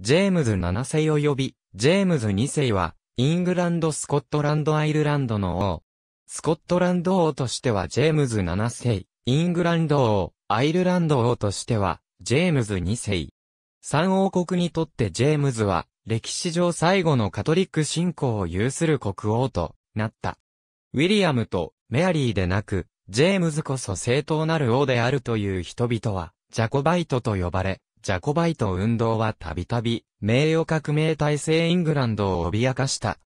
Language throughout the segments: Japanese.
ジェームズ7世及び、ジェームズ2世は、イングランド・スコットランド・アイルランドの王。スコットランド王としてはジェームズ7世、イングランド王、アイルランド王としては、ジェームズ2世。三王国にとってジェームズは、歴史上最後のカトリック信仰を有する国王となった。ウィリアムとメアリーでなく、ジェームズこそ正当なる王であるという人々は、ジャコバイトと呼ばれ、ジャコバイト運動はたびたび、名誉革命体制イングランドを脅かした。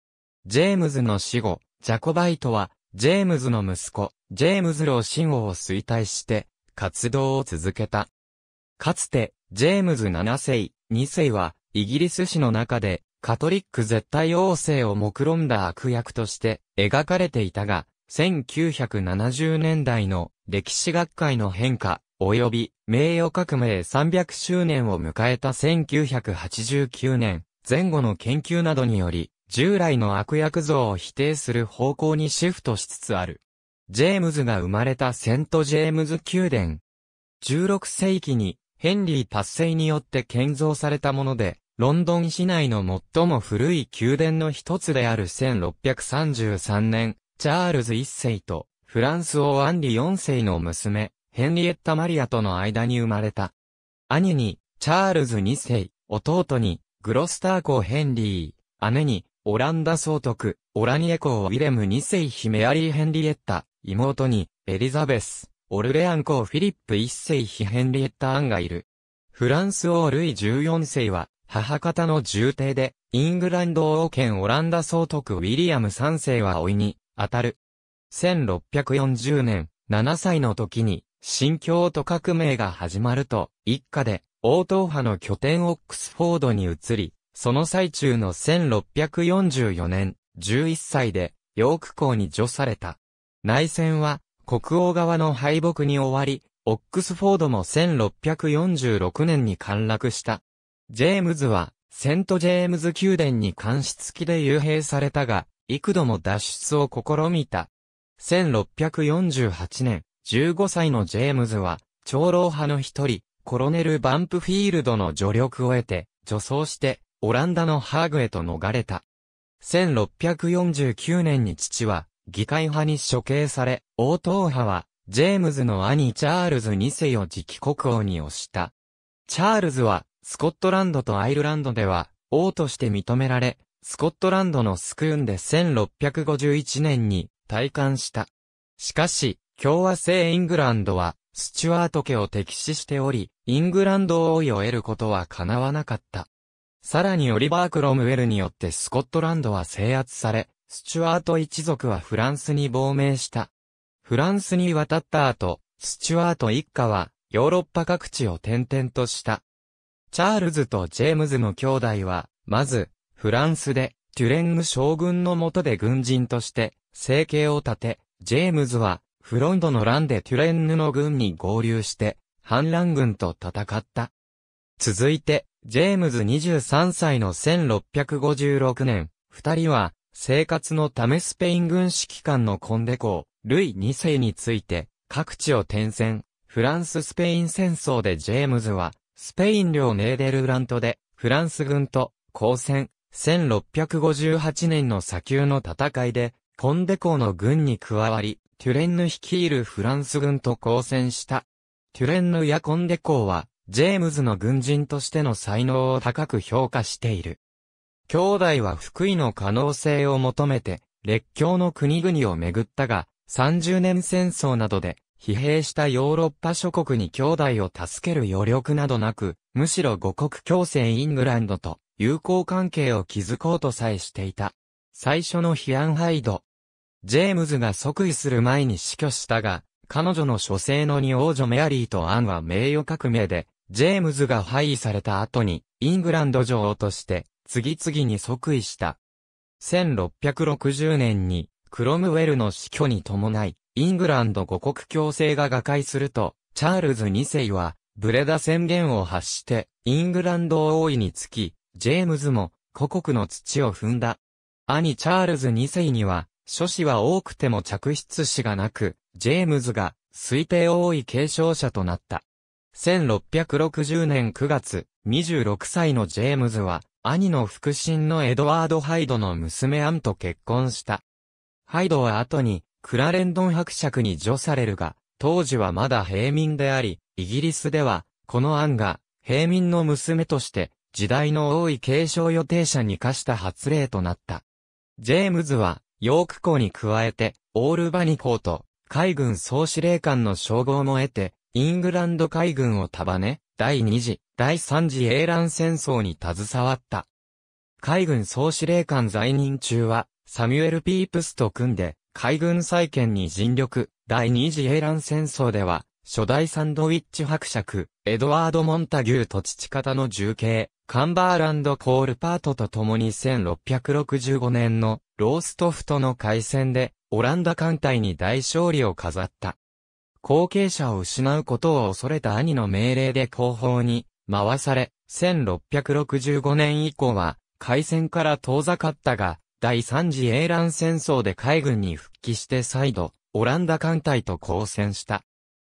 ジェームズの死後、ジャコバイトは、ジェームズの息子、ジェームズ・ローシン王を衰退して、活動を続けた。かつて、ジェームズ7世、2世は、イギリス史の中で、カトリック絶対王政を目論んだ悪役として描かれていたが、1970年代の歴史学会の変化、及び名誉革命300周年を迎えた1989年前後の研究などにより、従来の悪役像を否定する方向にシフトしつつある。ジェームズが生まれたセント・ジェームズ宮殿。16世紀にヘンリー達成によって建造されたもので、ロンドン市内の最も古い宮殿の一つである1633年、チャールズ1世とフランス王アンリ4世の娘、ヘンリエッタ・マリアとの間に生まれた。兄に、チャールズ2世、弟に、グロスター公ヘンリー、姉に、オランダ総督、オラニエ公ウィレム2世ヒメアリー・ヘンリエッタ、妹に、エリザベス、オルレアン公フィリップ1世ヒヘンリエッタ・アンがいる。フランス王ルイ14世は、母方の重帝で、イングランド王権オランダ総督ウィリアム3世は老いに、当たる。1640年、7歳の時に、新京都革命が始まると、一家で、王答派の拠点オックスフォードに移り、その最中の1644年、11歳で、ヨーク校に除された。内戦は、国王側の敗北に終わり、オックスフォードも1646年に陥落した。ジェームズは、セント・ジェームズ宮殿に監視付きで幽閉されたが、幾度も脱出を試みた。1648年、15歳のジェームズは、長老派の一人、コロネル・バンプフィールドの助力を得て、助走して、オランダのハーグへと逃れた。1649年に父は、議会派に処刑され、王党派は、ジェームズの兄チャールズ2世を直期国王に推した。チャールズは、スコットランドとアイルランドでは、王として認められ、スコットランドのスクーンで1651年に、退官した。しかし、共和制イングランドは、スチュワート家を敵視しており、イングランド王位を得ることは叶わなかった。さらにオリバー・クロムウェルによってスコットランドは制圧され、スチュワート一族はフランスに亡命した。フランスに渡った後、スチュワート一家は、ヨーロッパ各地を転々とした。チャールズとジェームズの兄弟は、まず、フランスで、テュレング将軍の下で軍人として、生計を立て、ジェームズは、フロンドの乱でテュレンヌの軍に合流して、反乱軍と戦った。続いて、ジェームズ23歳の1656年、二人は、生活のためスペイン軍指揮官のコンデコー、ルイ2世について、各地を転戦。フランス・スペイン戦争でジェームズは、スペイン領ネーデルラントで、フランス軍と、交戦、1658年の砂丘の戦いで、コンデコーの軍に加わり、テュレンヌ率いるフランス軍と交戦した。テュレンヌやコンデ公は、ジェームズの軍人としての才能を高く評価している。兄弟は福井の可能性を求めて、列強の国々を巡ったが、30年戦争などで、疲弊したヨーロッパ諸国に兄弟を助ける余力などなく、むしろ五国共生イングランドと友好関係を築こうとさえしていた。最初のヒアンハイド、ジェームズが即位する前に死去したが、彼女の書生の二王女メアリーとアンは名誉革命で、ジェームズが廃位された後に、イングランド女王として、次々に即位した。1660年に、クロムウェルの死去に伴い、イングランド五国共生が瓦解すると、チャールズ2世は、ブレダ宣言を発して、イングランド王位につき、ジェームズも、故国の土を踏んだ。兄チャールズ2世には、諸子は多くても着筆子がなく、ジェームズが推定多い継承者となった。1660年9月、26歳のジェームズは、兄の腹心のエドワード・ハイドの娘アンと結婚した。ハイドは後に、クラレンドン伯爵に除されるが、当時はまだ平民であり、イギリスでは、このアンが、平民の娘として、時代の多い継承予定者に課した発令となった。ジェームズは、ヨーク校に加えて、オールバニ校と、海軍総司令官の称号も得て、イングランド海軍を束ね、第2次、第3次英乱戦争に携わった。海軍総司令官在任中は、サミュエル・ピープスと組んで、海軍再建に尽力、第2次英乱戦争では、初代サンドウィッチ伯爵、エドワード・モンタギューと父方の重慶、カンバーランドコールパートと共に1665年のローストフトの海戦でオランダ艦隊に大勝利を飾った。後継者を失うことを恐れた兄の命令で後方に回され、1665年以降は海戦から遠ざかったが、第三次英乱戦争で海軍に復帰して再度、オランダ艦隊と交戦した。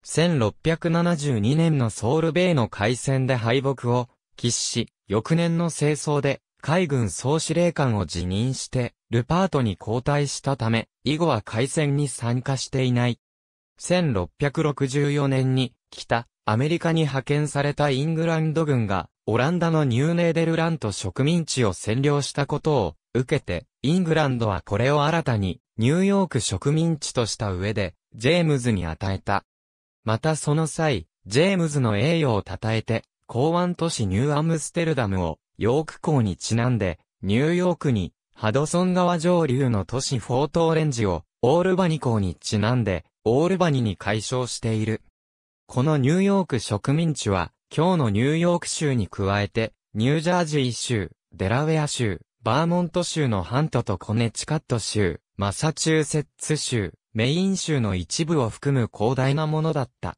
1672年のソウルベイの海戦で敗北を喫し、翌年の清掃で、海軍総司令官を辞任して、ルパートに交代したため、以後は海戦に参加していない。1664年に、北、アメリカに派遣されたイングランド軍が、オランダのニューネーデルラント植民地を占領したことを受けて、イングランドはこれを新たにニューヨーク植民地とした上で、ジェームズに与えた。またその際、ジェームズの栄誉を称えて、港湾都市ニューアムステルダムをヨーク港にちなんで、ニューヨークにハドソン川上流の都市フォートオレンジをオールバニ港にちなんで、オールバニに解消している。このニューヨーク植民地は、今日のニューヨーク州に加えて、ニュージャージー州、デラウェア州、バーモント州のハントとコネチカット州、マサチューセッツ州、メイン州の一部を含む広大なものだった。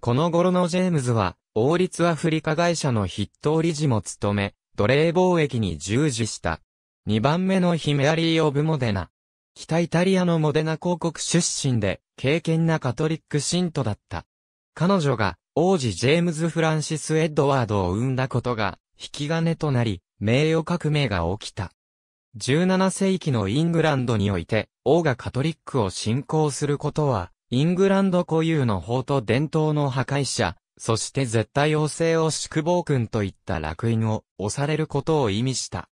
この頃のジェームズは、王立アフリカ会社の筆頭理事も務め、奴隷貿易に従事した。2番目のヒメアリー・オブ・モデナ。北イタリアのモデナ広告出身で、敬虔なカトリック信徒だった。彼女が、王子ジェームズ・フランシス・エッドワードを生んだことが、引き金となり、名誉革命が起きた。17世紀のイングランドにおいて、王がカトリックを信仰することは、イングランド固有の法と伝統の破壊者、そして絶対王政を宿坊君といった楽印を押されることを意味した。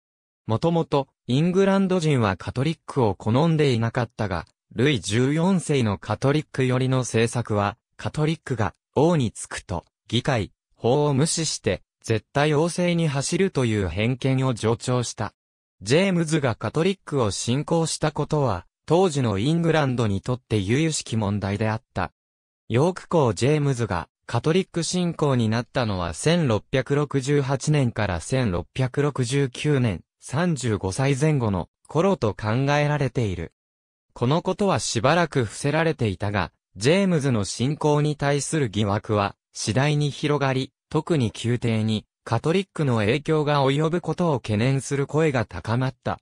もともと、イングランド人はカトリックを好んでいなかったが、ルイ14世のカトリック寄りの政策は、カトリックが王につくと、議会、法を無視して、絶対王政に走るという偏見を助長した。ジェームズがカトリックを信仰したことは、当時のイングランドにとって有々しき問題であった。ヨーク校ジェームズがカトリック信仰になったのは1668年から1669年、35歳前後の頃と考えられている。このことはしばらく伏せられていたが、ジェームズの信仰に対する疑惑は次第に広がり、特に宮廷にカトリックの影響が及ぶことを懸念する声が高まった。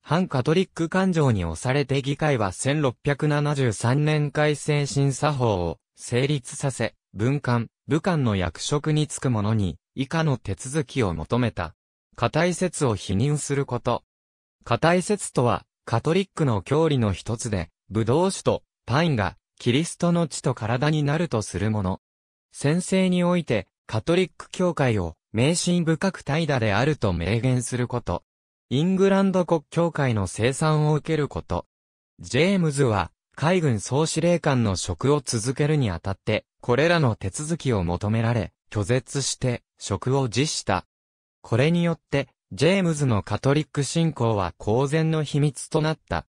反カトリック感情に押されて議会は1673年改正審査法を成立させ、文官、武官の役職に就く者に、以下の手続きを求めた。固い説を否認すること。固い説とは、カトリックの教理の一つで、武道士とパインが、キリストの血と体になるとするもの。先生において、カトリック教会を、迷信深く怠惰であると明言すること。イングランド国教会の生産を受けること。ジェームズは、海軍総司令官の職を続けるにあたって、これらの手続きを求められ、拒絶して、職を辞した。これによって、ジェームズのカトリック信仰は公然の秘密となった。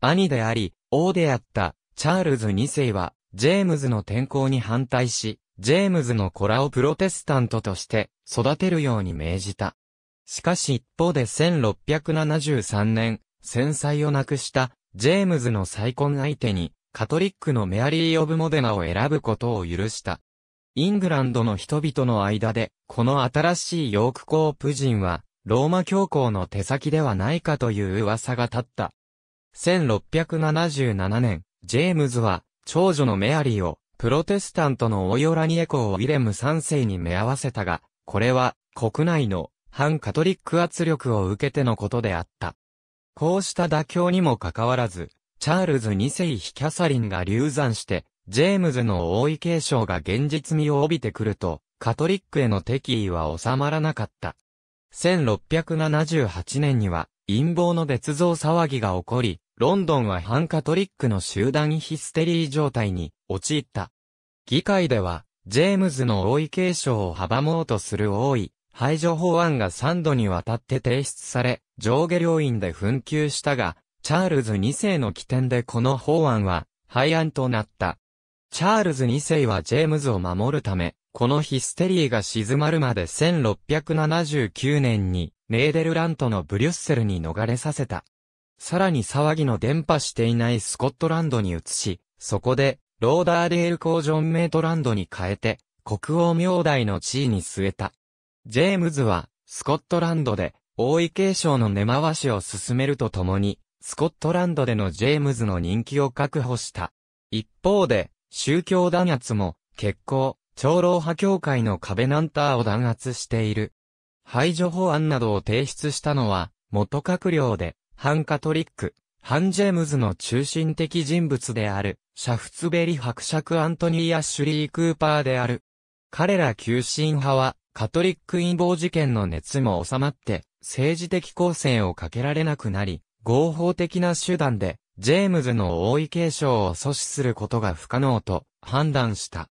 兄であり、王であった、チャールズ2世は、ジェームズの転校に反対し、ジェームズの子らをプロテスタントとして育てるように命じた。しかし一方で1673年、戦災をなくした、ジェームズの再婚相手に、カトリックのメアリー・オブ・モデナを選ぶことを許した。イングランドの人々の間で、この新しいヨークコープ人は、ローマ教皇の手先ではないかという噂が立った。1677年、ジェームズは、長女のメアリーを、プロテスタントのオイオラニエ公をウィレム3世に目合わせたが、これは、国内の、反カトリック圧力を受けてのことであった。こうした妥協にもかかわらず、チャールズ2世妃キャサリンが流産して、ジェームズの王位継承が現実味を帯びてくると、カトリックへの敵意は収まらなかった。1678年には、陰謀の捏造騒ぎが起こり、ロンドンは反カトリックの集団ヒステリー状態に陥った。議会では、ジェームズの王位継承を阻もうとする王位、排除法案が3度にわたって提出され、上下両院で紛糾したが、チャールズ2世の起点でこの法案は廃案となった。チャールズ2世はジェームズを守るため、このヒステリーが静まるまで1679年にネーデルラントのブリュッセルに逃れさせた。さらに騒ぎの伝播していないスコットランドに移し、そこでローダーデールョンメートランドに変えて、国王名代の地位に据えた。ジェームズはスコットランドで王位継承の根回しを進めるとともに、スコットランドでのジェームズの人気を確保した。一方で、宗教弾圧も、結構、長老派協会のカベナンターを弾圧している。排除法案などを提出したのは、元閣僚で、反カトリック、反ジェームズの中心的人物である、シャフツベリ伯爵アントニー・アッシュリー・クーパーである。彼ら急進派は、カトリック陰謀事件の熱も収まって、政治的攻勢をかけられなくなり、合法的な手段で、ジェームズの王位継承を阻止することが不可能と判断した。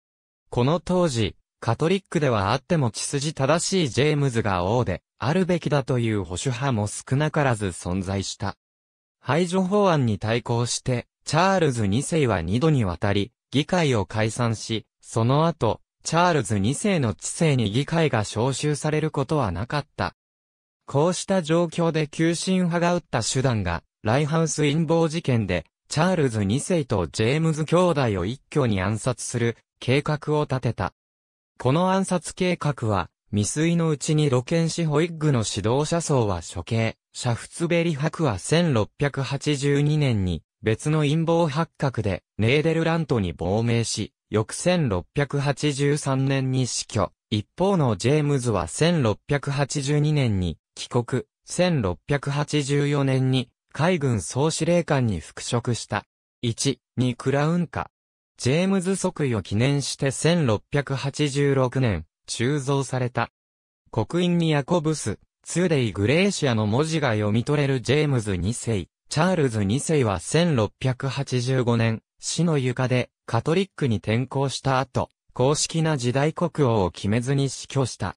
この当時、カトリックではあっても血筋正しいジェームズが王で、あるべきだという保守派も少なからず存在した。排除法案に対抗して、チャールズ2世は2度にわたり、議会を解散し、その後、チャールズ2世の知性に議会が招集されることはなかった。こうした状況で急進派が打った手段が、ライハウス陰謀事件で、チャールズ2世とジェームズ兄弟を一挙に暗殺する計画を立てた。この暗殺計画は、未遂のうちに露見しホイッグの指導者層は処刑、シャフツベリ博は1682年に別の陰謀発覚でネーデルラントに亡命し、翌1683年に死去。一方のジェームズは1682年に帰国、1684年に海軍総司令官に復職した。1、にクラウン化。ジェームズ即位を記念して1686年、鋳造された。刻印にヤコブス、ツーデイ・グレーシアの文字が読み取れるジェームズ2世、チャールズ2世は1685年、死の床でカトリックに転校した後、公式な時代国王を決めずに死去した。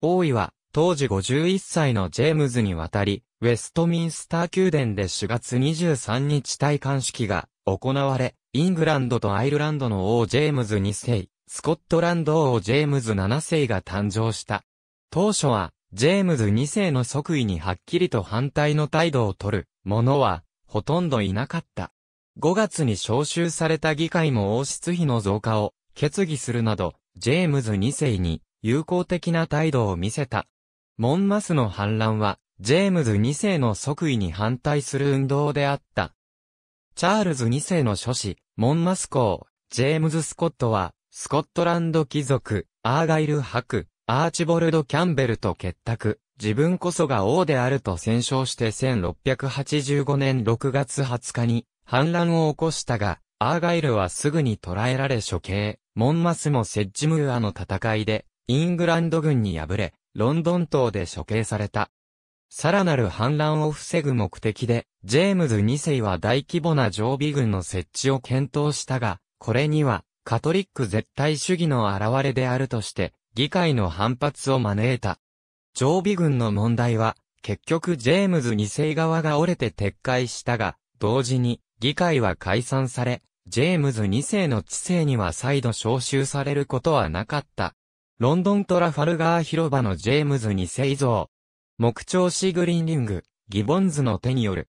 王位は当時51歳のジェームズに渡り、ウェストミンスター宮殿で4月23日戴冠式が行われ、イングランドとアイルランドの王ジェームズ2世、スコットランド王ジェームズ7世が誕生した。当初は、ジェームズ2世の即位にはっきりと反対の態度を取る、者は、ほとんどいなかった。5月に招集された議会も王室費の増加を決議するなど、ジェームズ2世に友好的な態度を見せた。モンマスの反乱は、ジェームズ2世の即位に反対する運動であった。チャールズ2世の諸子、モンマス公、ジェームズ・スコットは、スコットランド貴族、アーガイル伯、アーチボルド・キャンベルと結託、自分こそが王であると戦勝して1685年6月20日に反乱を起こしたが、アーガイルはすぐに捕らえられ処刑、モンマスもセッジムーアの戦いで、イングランド軍に敗れ、ロンドン島で処刑された。さらなる反乱を防ぐ目的で、ジェームズ2世は大規模な常備軍の設置を検討したが、これには、カトリック絶対主義の現れであるとして、議会の反発を招いた。常備軍の問題は、結局ジェームズ2世側が折れて撤回したが、同時に、議会は解散され、ジェームズ2世の知性には再度召集されることはなかった。ロンドントラファルガー広場のジェームズ2世像。木彫シグリンリング、ギボンズの手による。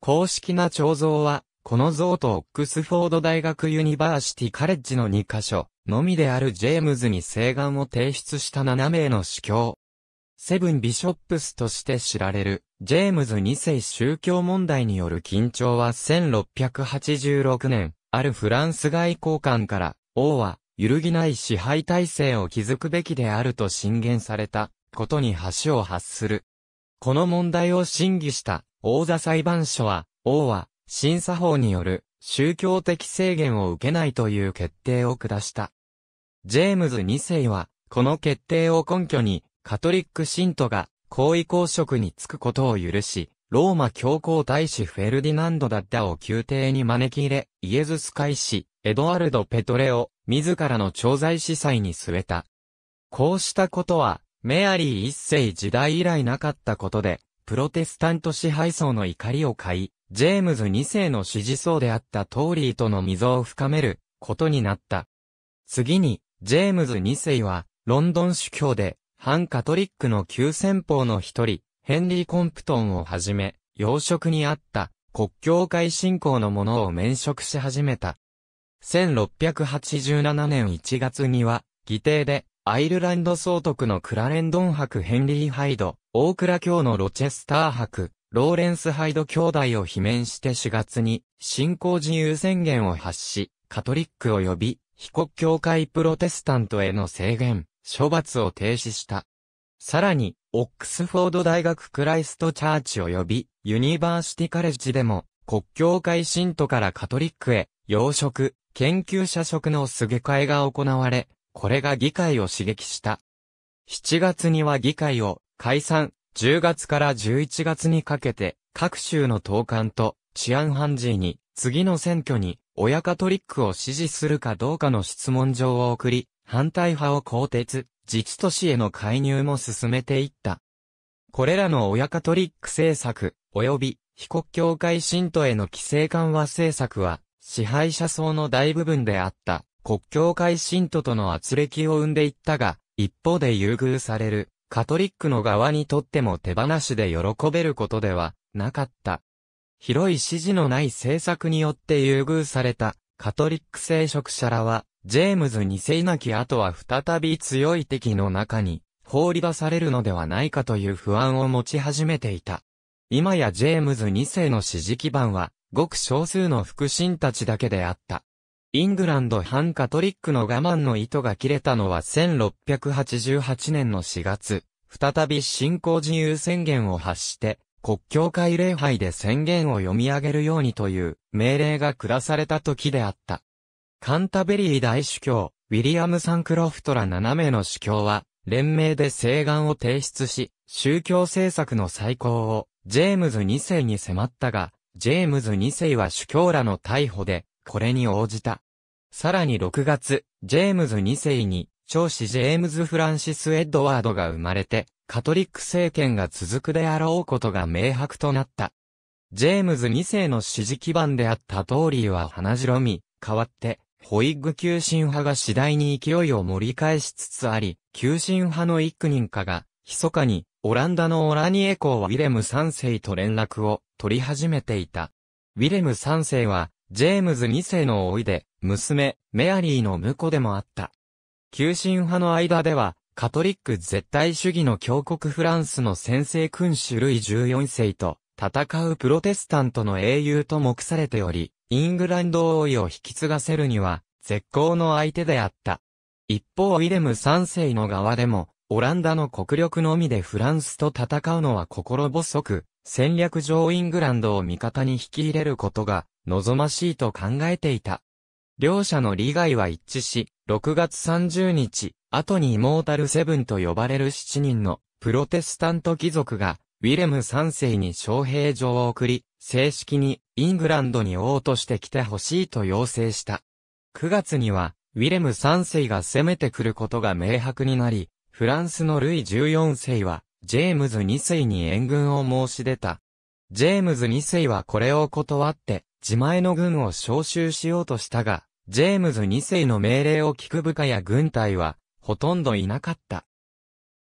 公式な彫像は、この像とオックスフォード大学ユニバーシティカレッジの2カ所、のみであるジェームズに請願を提出した7名の司教。セブンビショップスとして知られる、ジェームズ2世宗教問題による緊張は1686年、あるフランス外交官から、王は、揺るぎない支配体制を築くべきであると進言されたことに橋を発する。この問題を審議した王座裁判所は、王は審査法による宗教的制限を受けないという決定を下した。ジェームズ2世は、この決定を根拠に、カトリック信徒が高位公職に就くことを許し、ローマ教皇大使フェルディナンド・ダッダを宮廷に招き入れ、イエズス会士、エドワルド・ペトレを自らの調剤司祭に据えた。こうしたことは、メアリー一世時代以来なかったことで、プロテスタント支配層の怒りを買い、ジェームズ二世の支持層であったトーリーとの溝を深めることになった。次に、ジェームズ二世は、ロンドン主教で、反カトリックの旧先法の一人、ヘンリー・コンプトンをはじめ、要職にあった、国教会信仰のものを免職し始めた。1687年1月には、議定で、アイルランド総督のクラレンドン博ヘンリー・ハイド、大倉教のロチェスター博、ローレンス・ハイド兄弟を罷免して4月に、信仰自由宣言を発し、カトリック及び、非国教会プロテスタントへの制限、処罰を停止した。さらに、オックスフォード大学クライストチャーチ及び、ユニバーシティカレッジでも、国教会信徒からカトリックへ、養殖、研究者職のすげ替えが行われ、これが議会を刺激した。7月には議会を解散、10月から11月にかけて、各州の党官と治安判事に、次の選挙に、親カトリックを支持するかどうかの質問状を送り、反対派を更迭、自治都市への介入も進めていった。これらの親カトリック政策、及び、被告教会信徒への規制緩和政策は、支配者層の大部分であった国教会信徒との圧力を生んでいったが、一方で優遇されるカトリックの側にとっても手放しで喜べることではなかった。広い支持のない政策によって優遇されたカトリック聖職者らは、ジェームズ2世なき後は再び強い敵の中に放り出されるのではないかという不安を持ち始めていた。今やジェームズ2世の支持基盤はごく少数の腹心たちだけであった。イングランド反カトリックの我慢の糸が切れたのは1688年の4月、再び信仰自由宣言を発して、国教会礼拝で宣言を読み上げるようにという命令が下された時であった。カンタベリー大主教、ウィリアム・サンクロフトら7名の主教は、連名で請願を提出し、宗教政策の再考を、ジェームズ2世に迫ったが、ジェームズ2世は主教らの逮捕で、これに応じた。さらに6月、ジェームズ2世に、長子ジェームズ・フランシス・エッドワードが生まれて、カトリック政権が続くであろうことが明白となった。ジェームズ2世の支持基盤であったトーリーは鼻白み、変わって、ホイッグ急進派が次第に勢いを盛り返しつつあり、急進派の幾人かが、密かに、オランダのオラニエ公はウィレム3世と連絡を取り始めていた。ウィレム3世は、ジェームズ2世の老いで、娘、メアリーの婿でもあった。急進派の間では、カトリック絶対主義の強国フランスの先制君主類14世と、戦うプロテスタントの英雄と目されており、イングランド王位を引き継がせるには、絶好の相手であった。一方、ウィレム3世の側でも、オランダの国力のみでフランスと戦うのは心細く、戦略上イングランドを味方に引き入れることが望ましいと考えていた。両者の利害は一致し、6月30日、後にイモータルセブンと呼ばれる7人のプロテスタント貴族が、ウィレム3世に招聘状を送り、正式にイングランドに王として来てほしいと要請した。9月には、ウィレム3世が攻めてくることが明白になり、フランスのルイ14世は、ジェームズ2世に援軍を申し出た。ジェームズ2世はこれを断って、自前の軍を招集しようとしたが、ジェームズ2世の命令を聞く部下や軍隊は、ほとんどいなかった。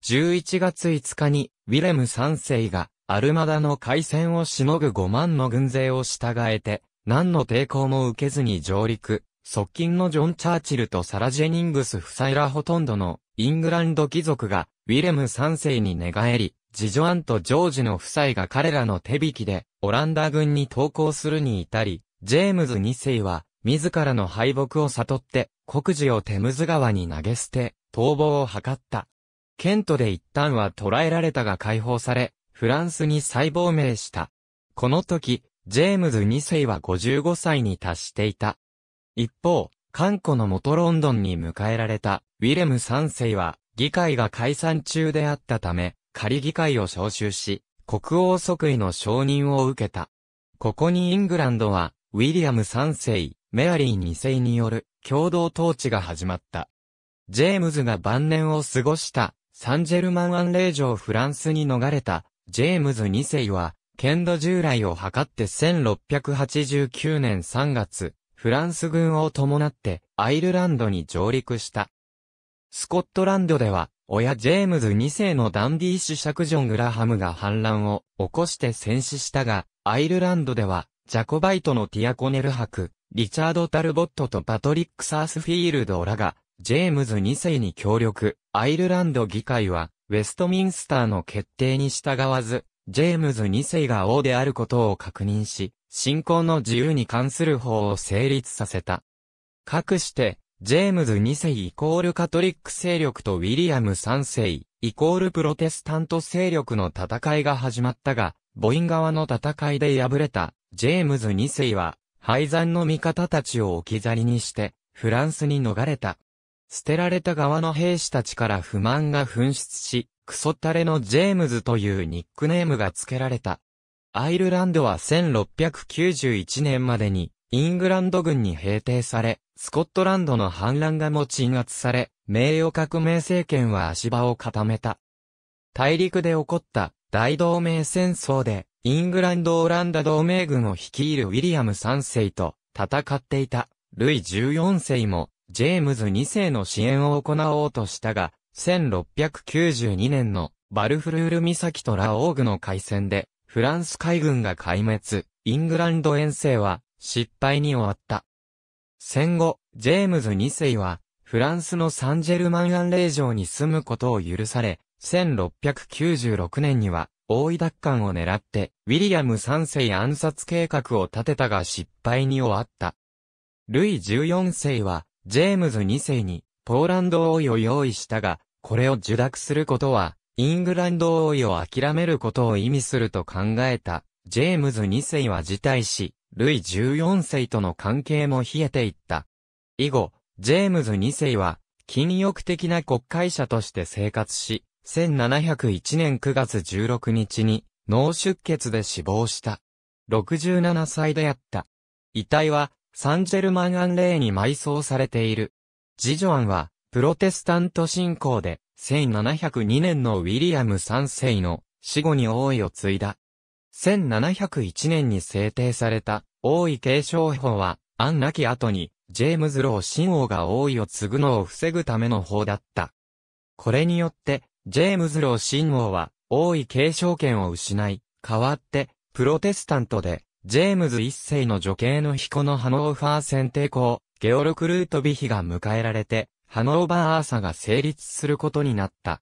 11月5日に、ウィレム3世が、アルマダの海戦をしのぐ5万の軍勢を従えて、何の抵抗も受けずに上陸、側近のジョン・チャーチルとサラ・ジェニングス夫妻らほとんどのイングランド貴族が、ウィレム3世に寝返り、ジジョアンとジョージの夫妻が彼らの手引きで、オランダ軍に投降するに至り、ジェームズ2世は、自らの敗北を悟って、国事をテムズ川に投げ捨て、逃亡を図った。ケントで一旦は捕らえられたが解放され、フランスに再亡命した。この時、ジェームズ2世は55歳に達していた。一方、韓国の元ロンドンに迎えられた、ウィレム3世は、議会が解散中であったため、仮議会を招集し、国王即位の承認を受けた。ここにイングランドは、ウィリアム3世、メアリー2世による共同統治が始まった。ジェームズが晩年を過ごしたサンジェルマン安霊城フランスに逃れたジェームズ2世は、剣道従来を図って1689年3月、フランス軍を伴ってアイルランドに上陸した。スコットランドでは、親ジェームズ2世のダンディー主尺ジョン・グラハムが反乱を起こして戦死したが、アイルランドでは、ジャコバイトのティアコネル伯、リチャード・タルボットとパトリック・サースフィールドらが、ジェームズ2世に協力、アイルランド議会は、ウェストミンスターの決定に従わず、ジェームズ2世が王であることを確認し、信仰の自由に関する法を成立させた。かくして、ジェームズ2世イコールカトリック勢力とウィリアム3世イコールプロテスタント勢力の戦いが始まったが、母音側の戦いで敗れたジェームズ2世は、敗残の味方たちを置き去りにして、フランスに逃れた。捨てられた側の兵士たちから不満が噴出し、クソタレのジェームズというニックネームが付けられた。アイルランドは1691年までにイングランド軍に平定され、スコットランドの反乱がも鎮圧され、名誉革命政権は足場を固めた。大陸で起こった大同盟戦争で、イングランド・オランダ同盟軍を率いるウィリアム3世と戦っていた、ルイ14世も、ジェームズ2世の支援を行おうとしたが、1692年のバルフルール岬とラオーグの海戦で、フランス海軍が壊滅、イングランド遠征は失敗に終わった。戦後、ジェームズ2世は、フランスのサンジェルマンアンレー城に住むことを許され、1696年には、大井奪還を狙って、ウィリアム3世暗殺計画を立てたが失敗に終わった。ルイ14世は、ジェームズ2世に、ポーランド王位を用意したが、これを受諾することは、イングランド王位を諦めることを意味すると考えた、ジェームズ2世は辞退し、ルイ14世との関係も冷えていった。以後、ジェームズ2世は、禁欲的な国会者として生活し、1701年9月16日に、脳出血で死亡した。67歳であった。遺体は、サンジェルマン・アンレイに埋葬されている。次女アンは、プロテスタント信仰で、1702年のウィリアム3世の死後に王位を継いだ。1701年に制定された王位継承法は、安なき後に、ジェームズ・ロー新王が王位を継ぐのを防ぐための法だった。これによって、ジェームズ・ロー新王は、王位継承権を失い、代わって、プロテスタントで、ジェームズ一世の女系の彦のハノーファー選定校、ゲオルク・ルートビヒが迎えられて、ハノーバー・アーサが成立することになった。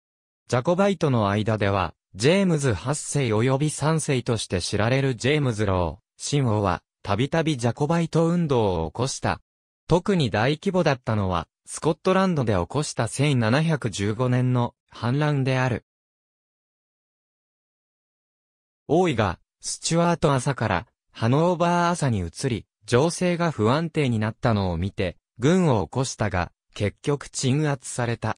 ジャコバイトの間では、ジェームズ8世及び3世として知られるジェームズ・ロー、新王は、たびたびジャコバイト運動を起こした。特に大規模だったのは、スコットランドで起こした1715年の反乱である。王位が、スチュワート朝から、ハノーバー朝に移り、情勢が不安定になったのを見て、軍を起こしたが、結局鎮圧された。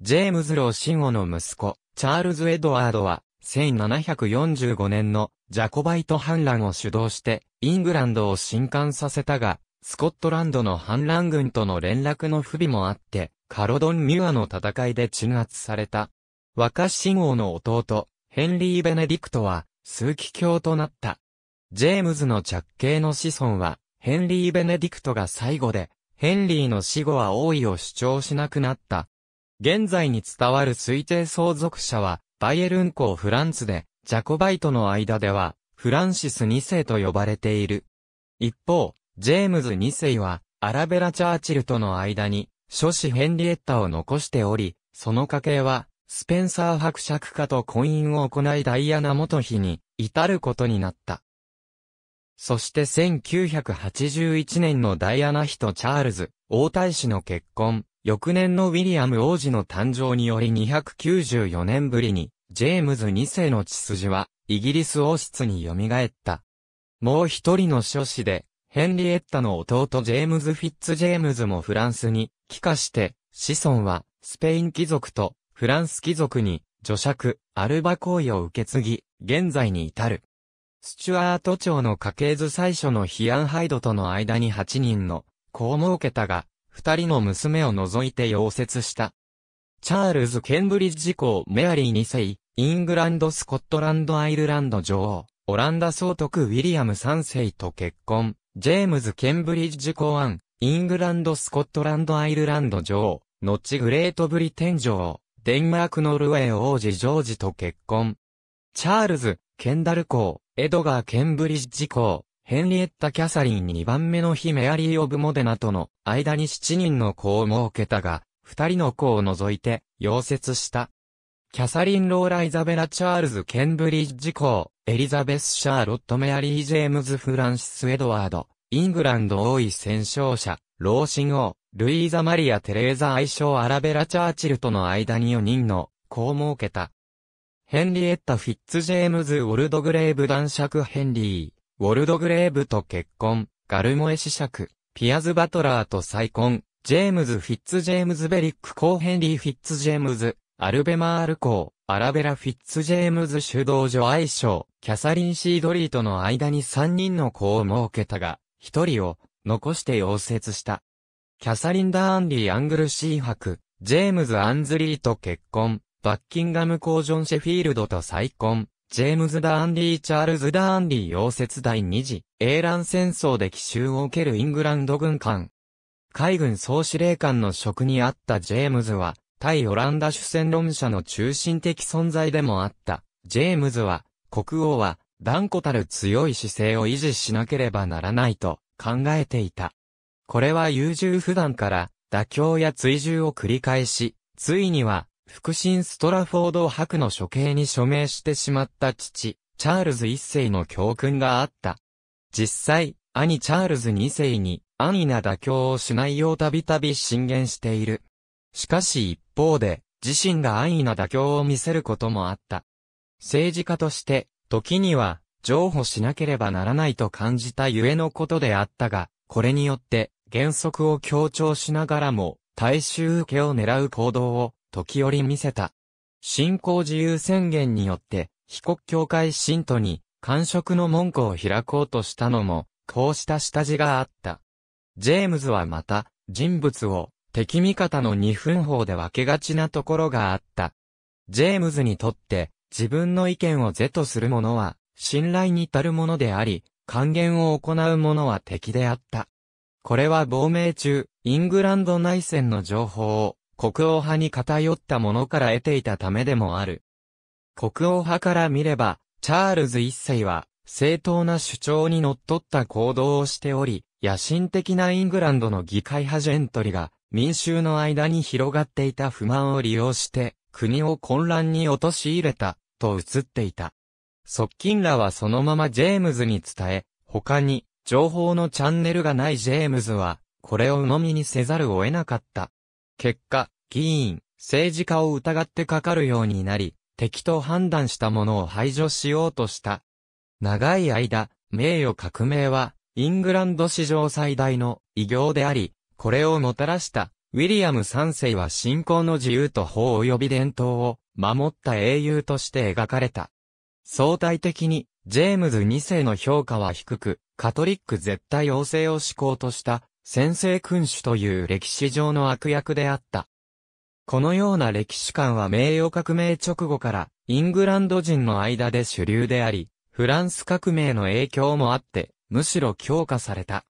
ジェームズ・ロー・シンオの息子、チャールズ・エドワードは、1745年のジャコバイト反乱を主導して、イングランドを震撼させたが、スコットランドの反乱軍との連絡の不備もあって、カロドン・ミュアの戦いで鎮圧された。若信王の弟、ヘンリー・ベネディクトは、数奇教となった。ジェームズの着刑の子孫は、ヘンリー・ベネディクトが最後で、ヘンリーの死後は王位を主張しなくなった。現在に伝わる推定相続者は、バイエルン公フランスで、ジャコバイトの間では、フランシス2世と呼ばれている。一方、ジェームズ2世は、アラベラ・チャーチルとの間に、諸子ヘンリエッタを残しており、その家系は、スペンサー伯爵家と婚姻を行いダイアナ元妃に至ることになった。そして1981年のダイアナ妃とチャールズ、王太子の結婚、翌年のウィリアム王子の誕生により294年ぶりに、ジェームズ2世の血筋は、イギリス王室に蘇った。もう一人の諸子で、ヘンリエッタの弟ジェームズ・フィッツ・ジェームズもフランスに帰化して、子孫はスペイン貴族とフランス貴族に女爵、アルバ行為を受け継ぎ、現在に至る。スチュアート朝の家系図最初のヒアンハイドとの間に8人の子を設けたが、二人の娘を除いて溶接した。チャールズ・ケンブリッジ公メアリー2世、イングランド・スコットランド・アイルランド女王、オランダ総督ウィリアム3世と結婚、ジェームズ・ケンブリッジ公アン、イングランド・スコットランド・アイルランド女王、後グレート・ブリテン女王、デンマーク・ノルウェー王子ジョージと結婚。チャールズ、ケンダル公、エドガー・ケンブリッジ公、ヘンリエッタ・キャサリン2番目の日メアリー・オブ・モデナとの間に7人の子を設けたが、2人の子を除いて、溶接した。キャサリン・ローラ・イザベラ・チャールズ・ケンブリッジ公、エリザベス・シャーロット・メアリー・ジェームズ・フランシス・エドワード、イングランド王位戦勝者、老神王、ルイーザ・マリア・テレーザ愛称アラベラ・チャーチルとの間に4人の子を設けた。ヘンリエッタ・フィッツ・ジェームズ・ウォルドグレーブ男爵ヘンリー、ウォルドグレーブと結婚、ガルモエ子爵、ピアズ・バトラーと再婚、ジェームズ・フィッツ・ジェームズ・ベリック・コー・ヘンリー・フィッツ・ジェームズ、アルベマールー。アラベラ・フィッツ・ジェームズ主導女愛称、キャサリン・シードリーとの間に3人の子を設けたが、1人を残して溶接した。キャサリン・ダーンリー・アングル・シー博、ジェームズ・アンズリーと結婚、バッキンガム公ジョン・シェフィールドと再婚。ジェームズ・ダーンリー・チャールズ・ダーンリー溶接第二次、英蘭戦争で奇襲を受けるイングランド軍艦。海軍総司令官の職にあったジェームズは、対オランダ主戦論者の中心的存在でもあった。ジェームズは、国王は、断固たる強い姿勢を維持しなければならないと考えていた。これは優柔不断から、妥協や追従を繰り返し、ついには、腹心ストラフォード博の処刑に署名してしまった父、チャールズ一世の教訓があった。実際、兄チャールズ二世に安易な妥協をしないようたびたび進言している。しかし一方で、自身が安易な妥協を見せることもあった。政治家として、時には、譲歩しなければならないと感じたゆえのことであったが、これによって、原則を強調しながらも、大衆受けを狙う行動を時折見せた。信仰自由宣言によって、被告教会信徒に、官職の門戸を開こうとしたのも、こうした下地があった。ジェームズはまた、人物を、敵味方の二分法で分けがちなところがあった。ジェームズにとって、自分の意見を是とする者は、信頼に足るものであり、還元を行う者は敵であった。これは亡命中、イングランド内戦の情報を国王派に偏ったものから得ていたためでもある。国王派から見れば、チャールズ一世は、正当な主張に則った行動をしており、野心的なイングランドの議会派ジェントリが、民衆の間に広がっていた不満を利用して、国を混乱に陥れた、と映っていた。側近らはそのままジェームズに伝え、他に、情報のチャンネルがないジェームズは、これを鵜呑みにせざるを得なかった。結果、議員、政治家を疑ってかかるようになり、敵と判断したものを排除しようとした。長い間、名誉革命は、イングランド史上最大の偉業であり、これをもたらした、ウィリアム3世は信仰の自由と法及び伝統を守った英雄として描かれた。相対的に、ジェームズ2世の評価は低く、カトリック絶対王政を志向とした先制君主という歴史上の悪役であった。このような歴史観は名誉革命直後からイングランド人の間で主流であり、フランス革命の影響もあって、むしろ強化された。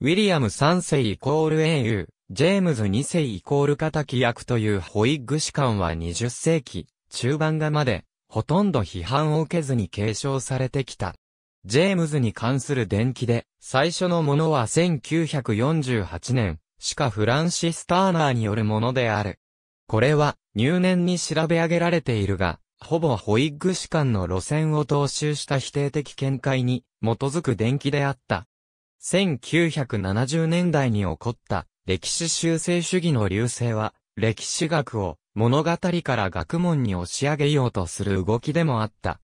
ウィリアム3世イコール英雄、ジェームズ2世イコール仇役というホイッグ士官は20世紀中盤がまで、ほとんど批判を受けずに継承されてきた。ジェームズに関する伝記で、最初のものは1948年、シカ・フランシス・ターナーによるものである。これは、入念に調べ上げられているが、ほぼホイッグ士官の路線を踏襲した否定的見解に基づく伝記であった。1970年代に起こった歴史修正主義の流星は、歴史学を物語から学問に押し上げようとする動きでもあった。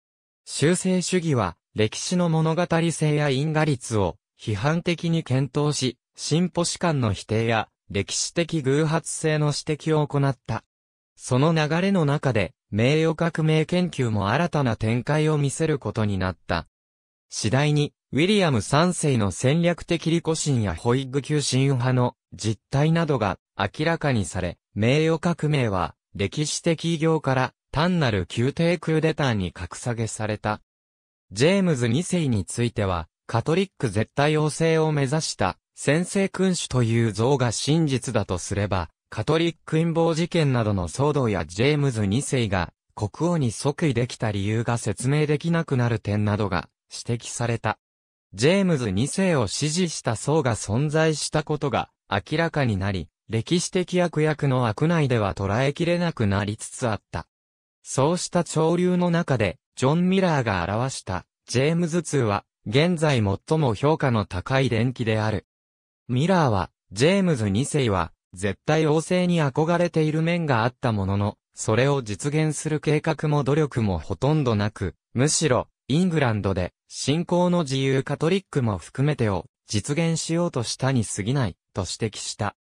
修正主義は歴史の物語性や因果率を批判的に検討し、進歩史観の否定や歴史的偶発性の指摘を行った。その流れの中で、名誉革命研究も新たな展開を見せることになった。次第に、ウィリアム3世の戦略的利己心やホイッグ級神派の実態などが明らかにされ、名誉革命は歴史的異業から単なる宮廷クーデターに格下げされた。ジェームズ2世については、カトリック絶対王制を目指した先制君主という像が真実だとすれば、カトリック陰謀事件などの騒動やジェームズ2世が国王に即位できた理由が説明できなくなる点などが指摘された。ジェームズ2世を支持した層が存在したことが明らかになり、歴史的悪役の悪内では捉えきれなくなりつつあった。そうした潮流の中で、ジョン・ミラーが表した、ジェームズ2は、現在最も評価の高い電気である。ミラーは、ジェームズ2世は、絶対王政に憧れている面があったものの、それを実現する計画も努力もほとんどなく、むしろ、イングランドで、信仰の自由カトリックも含めてを、実現しようとしたに過ぎない、と指摘した。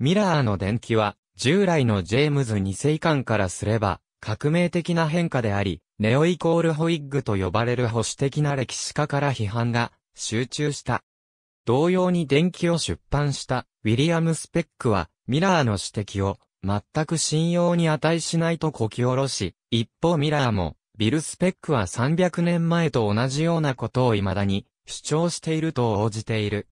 ミラーの電気は、従来のジェームズ2世間からすれば、革命的な変化であり、ネオイコールホイッグと呼ばれる保守的な歴史家から批判が集中した。同様に電気を出版したウィリアム・スペックはミラーの指摘を全く信用に値しないとこき下ろし、一方ミラーもビル・スペックは300年前と同じようなことを未だに主張していると応じている。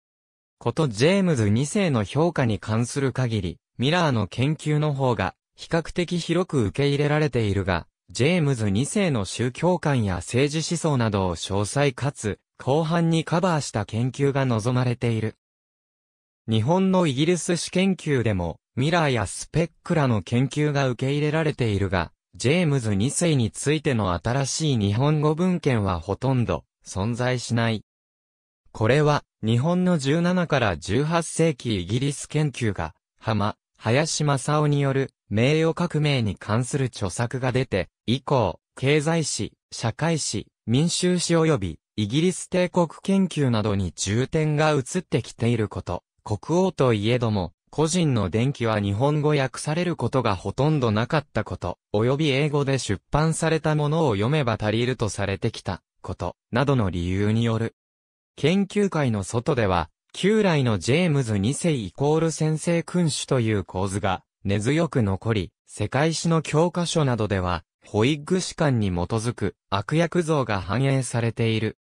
ことジェームズ2世の評価に関する限り、ミラーの研究の方が比較的広く受け入れられているが、ジェームズ2世の宗教観や政治思想などを詳細かつ、広範にカバーした研究が望まれている。日本のイギリス史研究でも、ミラーやスペックらの研究が受け入れられているが、ジェームズ2世についての新しい日本語文献はほとんど存在しない。これは、日本の17から18世紀イギリス研究が、浜、林正夫による名誉革命に関する著作が出て、以降、経済史、社会史、民衆史及び、イギリス帝国研究などに重点が移ってきていること。国王といえども、個人の伝記は日本語訳されることがほとんどなかったこと、及び英語で出版されたものを読めば足りるとされてきたこと、などの理由による。研究会の外では、旧来のジェームズ2世イコール先生君主という構図が根強く残り、世界史の教科書などでは、ホイッグ史観に基づく悪役像が反映されている。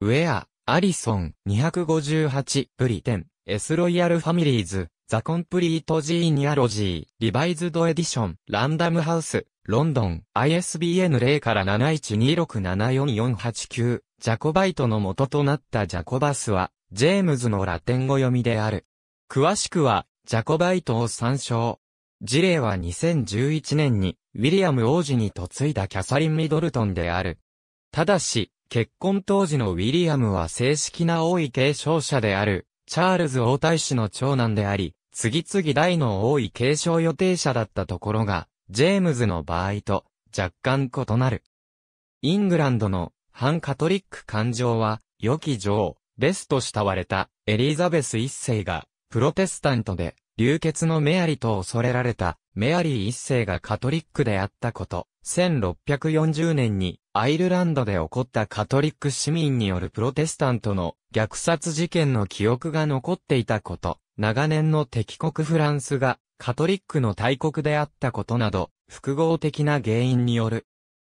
ウェア、アリソン、258、ブリテン、エスロイヤルファミリーズ、ザ・コンプリート・ジーニアロジー、リバイズド・エディション、ランダム・ハウス、ロンドン、ISBN 0から71267448 9ジャコバイトの元となったジャコバスは、ジェームズのラテン語読みである。詳しくは、ジャコバイトを参照。事例は2011年に、ウィリアム王子に嫁いだキャサリン・ミドルトンである。ただし、結婚当時のウィリアムは正式な王位継承者である、チャールズ王太子の長男であり、次々大の王位継承予定者だったところが、ジェームズの場合と、若干異なる。イングランドの反カトリック感情は、良き女王、ベスと慕われたエリザベス一世が、プロテスタントで、流血のメアリと恐れられた、メアリー一世がカトリックであったこと、1640年にアイルランドで起こったカトリック市民によるプロテスタントの虐殺事件の記憶が残っていたこと、長年の敵国フランスがカトリックの大国であったことなど、複合的な原因による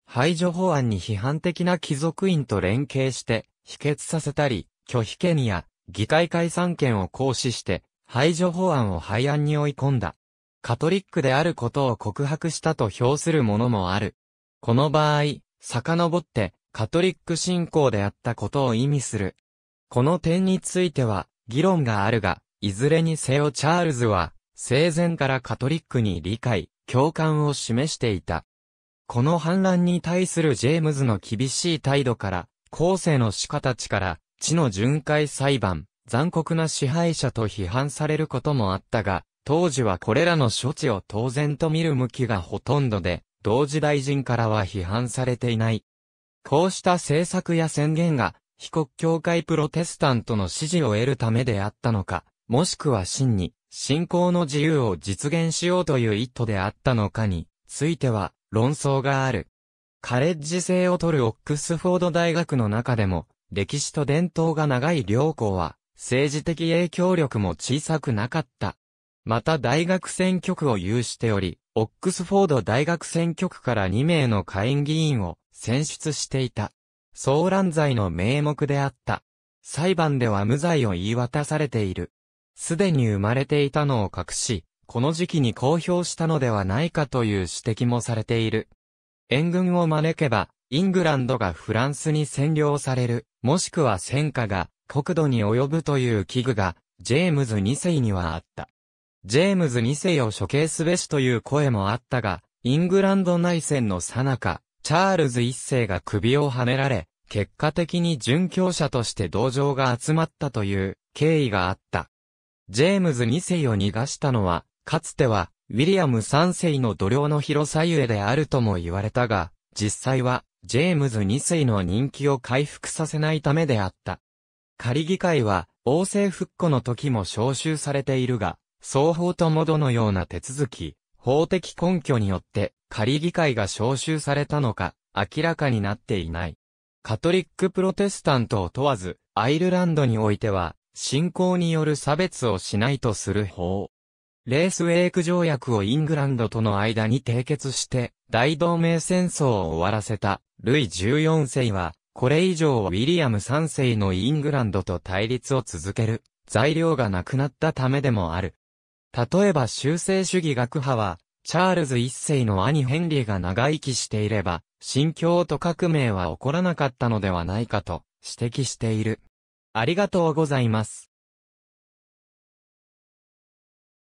排除法案に批判的な貴族院と連携して否決させたり、拒否権や議会解散権を行使して排除法案を廃案に追い込んだ。カトリックであることを告白したと評するものもある。この場合、遡ってカトリック信仰であったことを意味する。この点については議論があるが、いずれにせよチャールズは生前からカトリックに理解、共感を示していた。この反乱に対するジェームズの厳しい態度から、後世の死家たちから地の巡回裁判、残酷な支配者と批判されることもあったが、当時はこれらの処置を当然と見る向きがほとんどで、同時大臣からは批判されていない。こうした政策や宣言が、被告教会プロテスタントの支持を得るためであったのか、もしくは真に、信仰の自由を実現しようという意図であったのかに、ついては、論争がある。カレッジ制を取るオックスフォード大学の中でも、歴史と伝統が長い両校は、政治的影響力も小さくなかった。また大学選挙区を有しており、オックスフォード大学選挙区から2名の下院議員を選出していた。騒乱罪の名目であった。裁判では無罪を言い渡されている。すでに生まれていたのを隠し、この時期に公表したのではないかという指摘もされている。援軍を招けば、イングランドがフランスに占領される。もしくは戦火が国土に及ぶという危惧が、ジェームズ2世にはあった。ジェームズ2世を処刑すべしという声もあったが、イングランド内戦の最中、チャールズ1世が首をはねられ、結果的に殉教者として同情が集まったという経緯があった。ジェームズ2世を逃がしたのは、かつては、ウィリアム3世の度量の広さゆえであるとも言われたが、実際は、ジェームズ2世の人気を回復させないためであった。仮議会は、王政復古の時も召集されているが、双方ともどのような手続き、法的根拠によって仮議会が召集されたのか、明らかになっていない。カトリックプロテスタントを問わず、アイルランドにおいては、信仰による差別をしないとする法、レースウェイク条約をイングランドとの間に締結して、大同盟戦争を終わらせた、ルイ14世は、これ以上ウィリアム3世のイングランドと対立を続ける、材料がなくなったためでもある。例えば修正主義学派は、チャールズ1世の兄ヘンリーが長生きしていれば、新教と革命は起こらなかったのではないかと指摘している。ありがとうございます。